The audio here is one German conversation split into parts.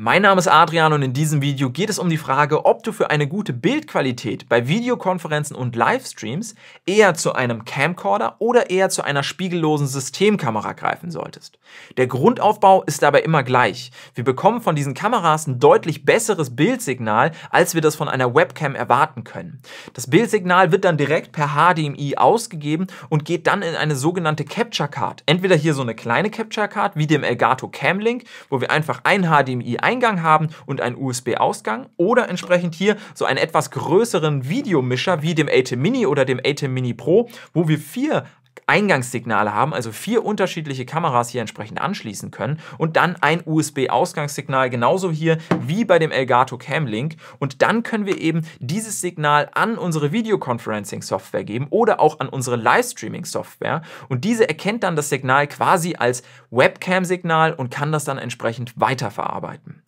Mein Name ist Adrian und in diesem Video geht es um die Frage, ob du für eine gute Bildqualität bei Videokonferenzen und Livestreams eher zu einem Camcorder oder eher zu einer spiegellosen Systemkamera greifen solltest. Der Grundaufbau ist dabei immer gleich. Wir bekommen von diesen Kameras ein deutlich besseres Bildsignal, als wir das von einer Webcam erwarten können. Das Bildsignal wird dann direkt per HDMI ausgegeben und geht dann in eine sogenannte Capture Card. Entweder hier so eine kleine Capture Card wie dem Elgato Cam Link, wo wir einfach ein HDMI eingang haben und einen USB-Ausgang oder entsprechend hier so einen etwas größeren Videomischer wie dem ATEM Mini oder dem ATEM Mini Pro, wo wir vier Eingangssignale haben, also vier unterschiedliche Kameras hier entsprechend anschließen können und dann ein USB-Ausgangssignal, genauso hier wie bei dem Elgato Cam Link. Und dann können wir eben dieses Signal an unsere Videoconferencing-Software geben oder auch an unsere Livestreaming-Software. Und diese erkennt dann das Signal quasi als Webcam-Signal und kann das dann entsprechend weiterverarbeiten.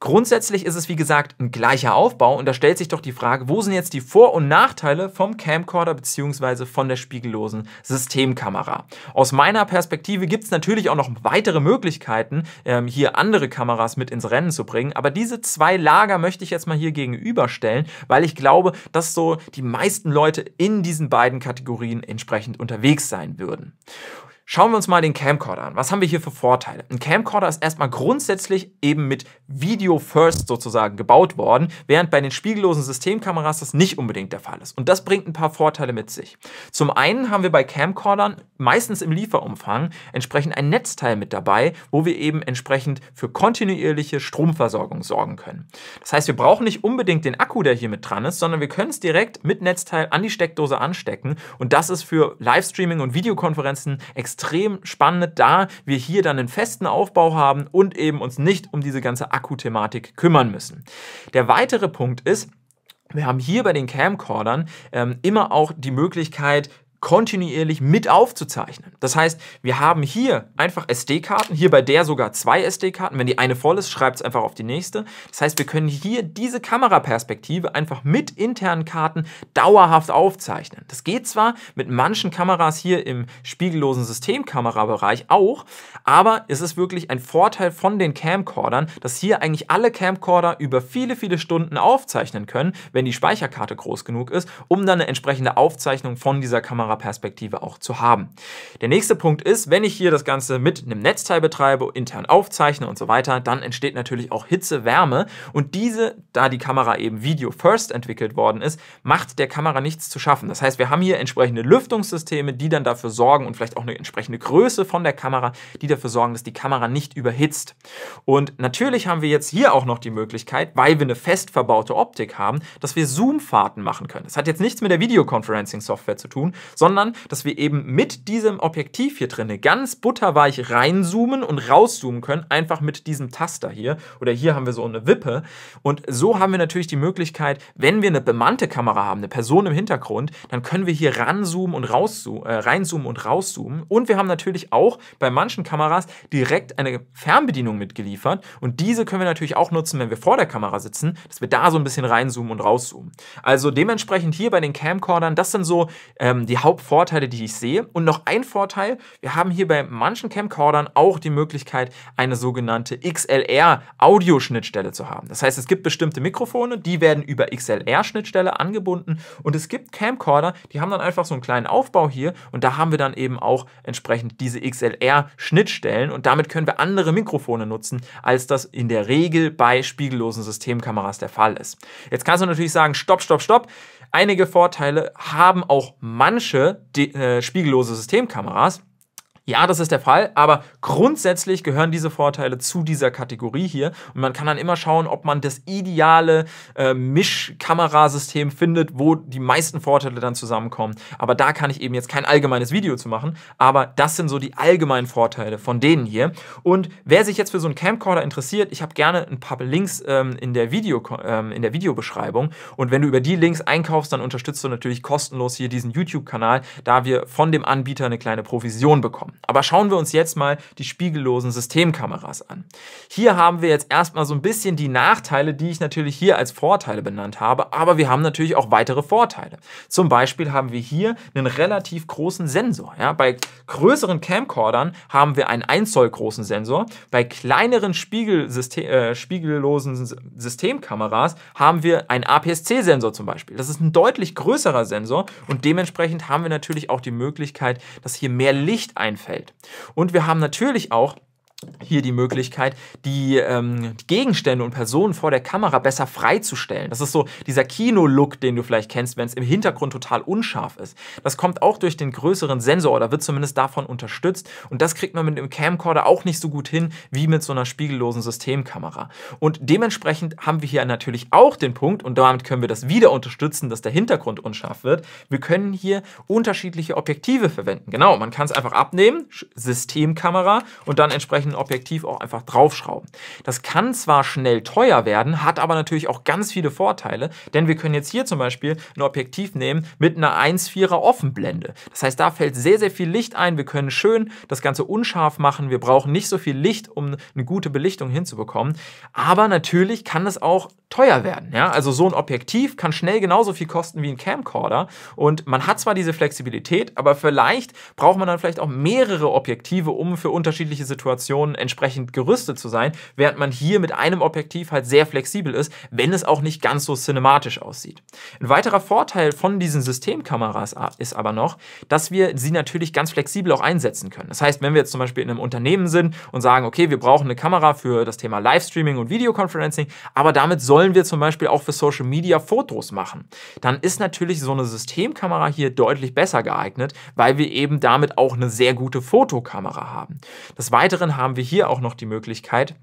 Grundsätzlich ist es wie gesagt ein gleicher Aufbau und da stellt sich doch die Frage, wo sind jetzt die Vor- und Nachteile vom Camcorder bzw. von der spiegellosen Systemkamera? Aus meiner Perspektive gibt es natürlich auch noch weitere Möglichkeiten, ähm, hier andere Kameras mit ins Rennen zu bringen, aber diese zwei Lager möchte ich jetzt mal hier gegenüberstellen, weil ich glaube, dass so die meisten Leute in diesen beiden Kategorien entsprechend unterwegs sein würden. Schauen wir uns mal den Camcorder an. Was haben wir hier für Vorteile? Ein Camcorder ist erstmal grundsätzlich eben mit Video First sozusagen gebaut worden, während bei den spiegellosen Systemkameras das nicht unbedingt der Fall ist. Und das bringt ein paar Vorteile mit sich. Zum einen haben wir bei Camcordern meistens im Lieferumfang entsprechend ein Netzteil mit dabei, wo wir eben entsprechend für kontinuierliche Stromversorgung sorgen können. Das heißt, wir brauchen nicht unbedingt den Akku, der hier mit dran ist, sondern wir können es direkt mit Netzteil an die Steckdose anstecken. Und das ist für Livestreaming und Videokonferenzen extrem extrem spannend, da wir hier dann einen festen Aufbau haben und eben uns nicht um diese ganze Akkuthematik kümmern müssen. Der weitere Punkt ist, wir haben hier bei den Camcordern ähm, immer auch die Möglichkeit, kontinuierlich mit aufzuzeichnen. Das heißt, wir haben hier einfach SD-Karten, hier bei der sogar zwei SD-Karten. Wenn die eine voll ist, schreibt es einfach auf die nächste. Das heißt, wir können hier diese Kameraperspektive einfach mit internen Karten dauerhaft aufzeichnen. Das geht zwar mit manchen Kameras hier im spiegellosen Systemkamerabereich auch, aber es ist wirklich ein Vorteil von den Camcordern, dass hier eigentlich alle Camcorder über viele, viele Stunden aufzeichnen können, wenn die Speicherkarte groß genug ist, um dann eine entsprechende Aufzeichnung von dieser Kamera Kameraperspektive auch zu haben. Der nächste Punkt ist, wenn ich hier das Ganze mit einem Netzteil betreibe, intern aufzeichne und so weiter, dann entsteht natürlich auch Hitze, Wärme und diese, da die Kamera eben Video First entwickelt worden ist, macht der Kamera nichts zu schaffen. Das heißt, wir haben hier entsprechende Lüftungssysteme, die dann dafür sorgen und vielleicht auch eine entsprechende Größe von der Kamera, die dafür sorgen, dass die Kamera nicht überhitzt. Und natürlich haben wir jetzt hier auch noch die Möglichkeit, weil wir eine fest verbaute Optik haben, dass wir Zoom-Fahrten machen können. Das hat jetzt nichts mit der Videoconferencing-Software zu tun, sondern dass wir eben mit diesem Objektiv hier drin ganz butterweich reinzoomen und rauszoomen können, einfach mit diesem Taster hier. Oder hier haben wir so eine Wippe. Und so haben wir natürlich die Möglichkeit, wenn wir eine bemannte Kamera haben, eine Person im Hintergrund, dann können wir hier ranzoomen und rauszoomen, äh, reinzoomen und rauszoomen. Und wir haben natürlich auch bei manchen Kameras direkt eine Fernbedienung mitgeliefert. Und diese können wir natürlich auch nutzen, wenn wir vor der Kamera sitzen, dass wir da so ein bisschen reinzoomen und rauszoomen. Also dementsprechend hier bei den Camcordern, das sind so ähm, die Haupt Hauptvorteile, die ich sehe. Und noch ein Vorteil, wir haben hier bei manchen Camcordern auch die Möglichkeit, eine sogenannte XLR-Audioschnittstelle zu haben. Das heißt, es gibt bestimmte Mikrofone, die werden über XLR-Schnittstelle angebunden und es gibt Camcorder, die haben dann einfach so einen kleinen Aufbau hier und da haben wir dann eben auch entsprechend diese XLR-Schnittstellen und damit können wir andere Mikrofone nutzen, als das in der Regel bei spiegellosen Systemkameras der Fall ist. Jetzt kannst du natürlich sagen, stopp, stopp, stopp, Einige Vorteile haben auch manche äh, spiegellose Systemkameras. Ja, das ist der Fall, aber grundsätzlich gehören diese Vorteile zu dieser Kategorie hier und man kann dann immer schauen, ob man das ideale äh, Mischkamerasystem findet, wo die meisten Vorteile dann zusammenkommen. Aber da kann ich eben jetzt kein allgemeines Video zu machen, aber das sind so die allgemeinen Vorteile von denen hier. Und wer sich jetzt für so einen Camcorder interessiert, ich habe gerne ein paar Links ähm, in, der Video, ähm, in der Videobeschreibung und wenn du über die Links einkaufst, dann unterstützt du natürlich kostenlos hier diesen YouTube-Kanal, da wir von dem Anbieter eine kleine Provision bekommen. Aber schauen wir uns jetzt mal die spiegellosen Systemkameras an. Hier haben wir jetzt erstmal so ein bisschen die Nachteile, die ich natürlich hier als Vorteile benannt habe, aber wir haben natürlich auch weitere Vorteile. Zum Beispiel haben wir hier einen relativ großen Sensor. Ja? Bei größeren Camcordern haben wir einen 1 Zoll großen Sensor, bei kleineren Spiegelsystem, äh, spiegellosen Systemkameras haben wir einen APS-C-Sensor zum Beispiel. Das ist ein deutlich größerer Sensor und dementsprechend haben wir natürlich auch die Möglichkeit, dass hier mehr Licht einfällt fällt. Und wir haben natürlich auch hier die Möglichkeit, die, ähm, Gegenstände und Personen vor der Kamera besser freizustellen. Das ist so dieser Kino-Look, den du vielleicht kennst, wenn es im Hintergrund total unscharf ist. Das kommt auch durch den größeren Sensor oder wird zumindest davon unterstützt. Und das kriegt man mit dem Camcorder auch nicht so gut hin wie mit so einer spiegellosen Systemkamera. Und dementsprechend haben wir hier natürlich auch den Punkt, und damit können wir das wieder unterstützen, dass der Hintergrund unscharf wird. Wir können hier unterschiedliche Objektive verwenden. Genau, man kann es einfach abnehmen, Systemkamera und dann entsprechend entsprechenden Objektiv auch einfach draufschrauben. Das kann zwar schnell teuer werden, hat aber natürlich auch ganz viele Vorteile, denn wir können jetzt hier zum Beispiel ein Objektiv nehmen mit einer 1,4er Offenblende. Das heißt, da fällt sehr, sehr viel Licht ein. Wir können schön das Ganze unscharf machen. Wir brauchen nicht so viel Licht, um eine gute Belichtung hinzubekommen. Aber natürlich kann es auch teuer werden. Ja? Also so ein Objektiv kann schnell genauso viel kosten wie ein Camcorder. Und man hat zwar diese Flexibilität, aber vielleicht braucht man dann vielleicht auch mehrere Objektive, um für unterschiedliche Situationen Situationen entsprechend gerüstet zu sein, während man hier mit einem Objektiv halt sehr flexibel ist, wenn es auch nicht ganz so cinematisch aussieht. Ein weiterer Vorteil von diesen Systemkameras ist aber noch, dass wir sie natürlich ganz flexibel auch einsetzen können. Das heißt, wenn wir jetzt zum Beispiel in einem Unternehmen sind und sagen, okay, wir brauchen eine Kamera für das Thema Livestreaming und Videoconferencing, aber damit sollen wir zum Beispiel auch für Social Media Fotos machen, dann ist natürlich so eine Systemkamera hier deutlich besser geeignet, weil wir eben damit auch eine sehr gute Fotokamera haben. Des Weiteren haben haben wir hier auch noch die Möglichkeit,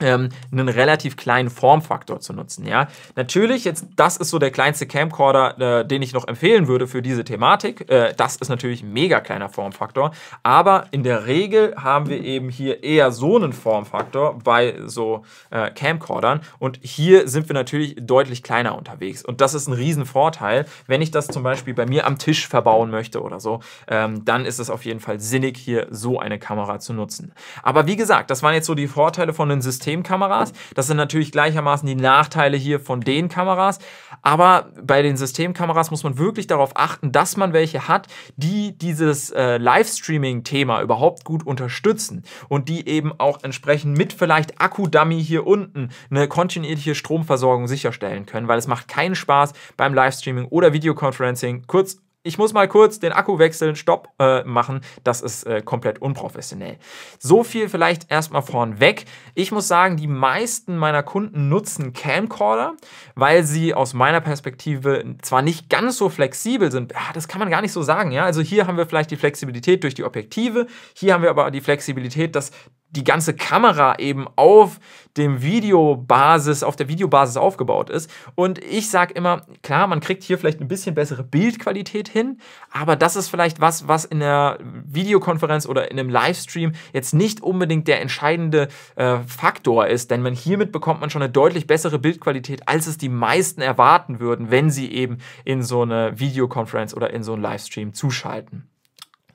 ähm, einen relativ kleinen Formfaktor zu nutzen. Ja, natürlich jetzt, das ist so der kleinste Camcorder, äh, den ich noch empfehlen würde für diese Thematik. Äh, das ist natürlich ein mega kleiner Formfaktor, aber in der Regel haben wir eben hier eher so einen Formfaktor bei so äh, Camcordern und hier sind wir natürlich deutlich kleiner unterwegs und das ist ein Riesenvorteil, wenn ich das zum Beispiel bei mir am Tisch verbauen möchte oder so, ähm, dann ist es auf jeden Fall sinnig, hier so eine Kamera zu nutzen. Aber wie gesagt, das waren jetzt so die Vorteile von den Systemen Systemkameras. Das sind natürlich gleichermaßen die Nachteile hier von den Kameras. Aber bei den Systemkameras muss man wirklich darauf achten, dass man welche hat, die dieses äh, Livestreaming-Thema überhaupt gut unterstützen und die eben auch entsprechend mit vielleicht Akku-Dummy hier unten eine kontinuierliche Stromversorgung sicherstellen können, weil es macht keinen Spaß beim Livestreaming oder Videoconferencing kurz ich muss mal kurz den Akku wechseln, Stopp äh, machen. Das ist äh, komplett unprofessionell. So viel vielleicht erstmal vornweg. Ich muss sagen, die meisten meiner Kunden nutzen Camcorder, weil sie aus meiner Perspektive zwar nicht ganz so flexibel sind. Ah, das kann man gar nicht so sagen. Ja? Also hier haben wir vielleicht die Flexibilität durch die Objektive. Hier haben wir aber die Flexibilität, dass die ganze Kamera eben auf dem Videobasis, auf der Videobasis aufgebaut ist. Und ich sage immer, klar, man kriegt hier vielleicht ein bisschen bessere Bildqualität hin, aber das ist vielleicht was, was in der Videokonferenz oder in einem Livestream jetzt nicht unbedingt der entscheidende äh, Faktor ist, denn man, hiermit bekommt man schon eine deutlich bessere Bildqualität, als es die meisten erwarten würden, wenn sie eben in so eine Videokonferenz oder in so einen Livestream zuschalten.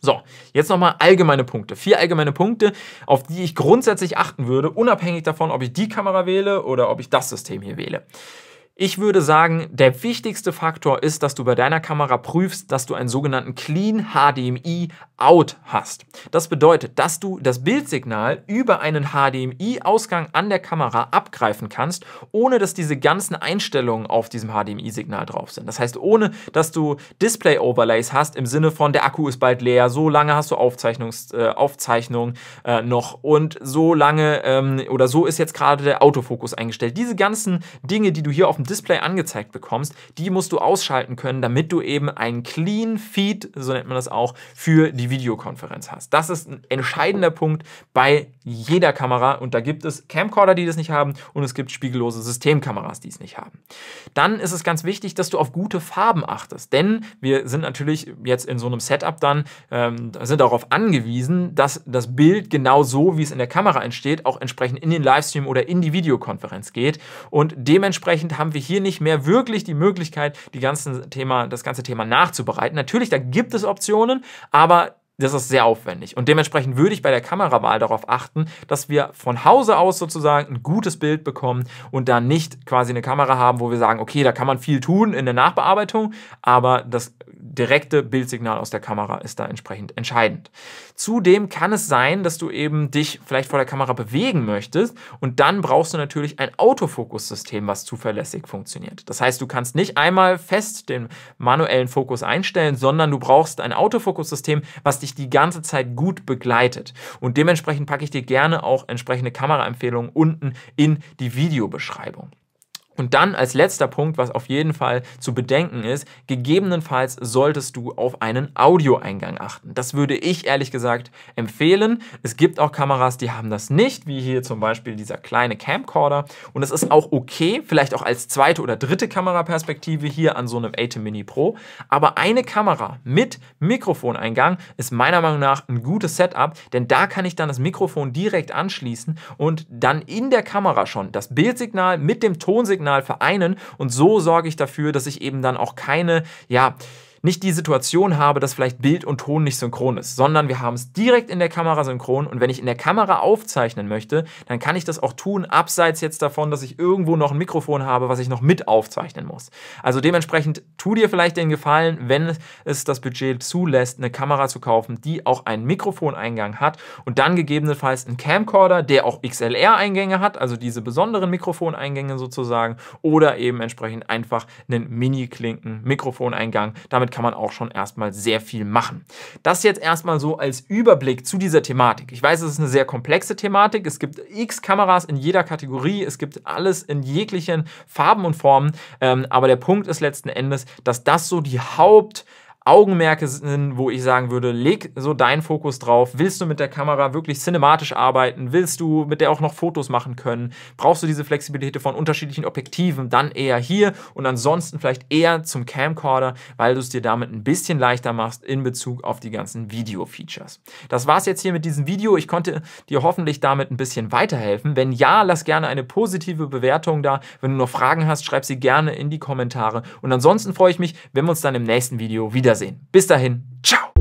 So, jetzt nochmal allgemeine Punkte. Vier allgemeine Punkte, auf die ich grundsätzlich achten würde, unabhängig davon, ob ich die Kamera wähle oder ob ich das System hier wähle. Ich würde sagen, der wichtigste Faktor ist, dass du bei deiner Kamera prüfst, dass du einen sogenannten Clean HDMI Out hast. Das bedeutet, dass du das Bildsignal über einen HDMI-Ausgang an der Kamera abgreifen kannst, ohne dass diese ganzen Einstellungen auf diesem HDMI-Signal drauf sind. Das heißt, ohne dass du Display-Overlays hast im Sinne von, der Akku ist bald leer, so lange hast du Aufzeichnungs, äh, Aufzeichnung äh, noch und so lange ähm, oder so ist jetzt gerade der Autofokus eingestellt. Diese ganzen Dinge, die du hier auf dem Display angezeigt bekommst, die musst du ausschalten können, damit du eben einen Clean Feed, so nennt man das auch, für die Videokonferenz hast. Das ist ein entscheidender Punkt bei jeder Kamera und da gibt es Camcorder, die das nicht haben und es gibt spiegellose Systemkameras, die es nicht haben. Dann ist es ganz wichtig, dass du auf gute Farben achtest, denn wir sind natürlich jetzt in so einem Setup dann, ähm, sind darauf angewiesen, dass das Bild genau so, wie es in der Kamera entsteht, auch entsprechend in den Livestream oder in die Videokonferenz geht und dementsprechend haben wir hatte hier nicht mehr wirklich die Möglichkeit, die ganzen Thema, das ganze Thema nachzubereiten. Natürlich, da gibt es Optionen, aber das ist sehr aufwendig. Und dementsprechend würde ich bei der Kamerawahl darauf achten, dass wir von Hause aus sozusagen ein gutes Bild bekommen und da nicht quasi eine Kamera haben, wo wir sagen, okay, da kann man viel tun in der Nachbearbeitung, aber das direkte Bildsignal aus der Kamera ist da entsprechend entscheidend. Zudem kann es sein, dass du eben dich vielleicht vor der Kamera bewegen möchtest und dann brauchst du natürlich ein Autofokussystem, was zuverlässig funktioniert. Das heißt, du kannst nicht einmal fest den manuellen Fokus einstellen, sondern du brauchst ein Autofokussystem, was dich die ganze Zeit gut begleitet. Und dementsprechend packe ich dir gerne auch entsprechende Kameraempfehlungen unten in die Videobeschreibung. Und dann als letzter Punkt, was auf jeden Fall zu bedenken ist, gegebenenfalls solltest du auf einen Audioeingang achten. Das würde ich ehrlich gesagt empfehlen. Es gibt auch Kameras, die haben das nicht, wie hier zum Beispiel dieser kleine Camcorder. Und es ist auch okay, vielleicht auch als zweite oder dritte Kameraperspektive hier an so einem ATEM Mini Pro. Aber eine Kamera mit Mikrofoneingang ist meiner Meinung nach ein gutes Setup, denn da kann ich dann das Mikrofon direkt anschließen und dann in der Kamera schon das Bildsignal mit dem Tonsignal Signal vereinen und so sorge ich dafür, dass ich eben dann auch keine, ja, nicht die Situation habe, dass vielleicht Bild und Ton nicht synchron ist, sondern wir haben es direkt in der Kamera synchron und wenn ich in der Kamera aufzeichnen möchte, dann kann ich das auch tun, abseits jetzt davon, dass ich irgendwo noch ein Mikrofon habe, was ich noch mit aufzeichnen muss. Also dementsprechend tu dir vielleicht den Gefallen, wenn es das Budget zulässt, eine Kamera zu kaufen, die auch einen Mikrofoneingang hat und dann gegebenenfalls einen Camcorder, der auch XLR-Eingänge hat, also diese besonderen Mikrofoneingänge sozusagen, oder eben entsprechend einfach einen Mini-Klinken-Mikrofoneingang. Damit damit kann man auch schon erstmal sehr viel machen. Das jetzt erstmal so als Überblick zu dieser Thematik. Ich weiß, es ist eine sehr komplexe Thematik. Es gibt x Kameras in jeder Kategorie. Es gibt alles in jeglichen Farben und Formen. Ähm, aber der Punkt ist letzten Endes, dass das so die Haupt- Augenmerke sind, wo ich sagen würde, leg so deinen Fokus drauf. Willst du mit der Kamera wirklich cinematisch arbeiten? Willst du mit der auch noch Fotos machen können? Brauchst du diese Flexibilität von unterschiedlichen Objektiven? Dann eher hier und ansonsten vielleicht eher zum Camcorder, weil du es dir damit ein bisschen leichter machst in Bezug auf die ganzen Video-Features. Das war es jetzt hier mit diesem Video. Ich konnte dir hoffentlich damit ein bisschen weiterhelfen. Wenn ja, lass gerne eine positive Bewertung da. Wenn du noch Fragen hast, schreib sie gerne in die Kommentare. Und ansonsten freue ich mich, wenn wir uns dann im nächsten Video wiedersehen. Wiedersehen. Bis dahin, ciao!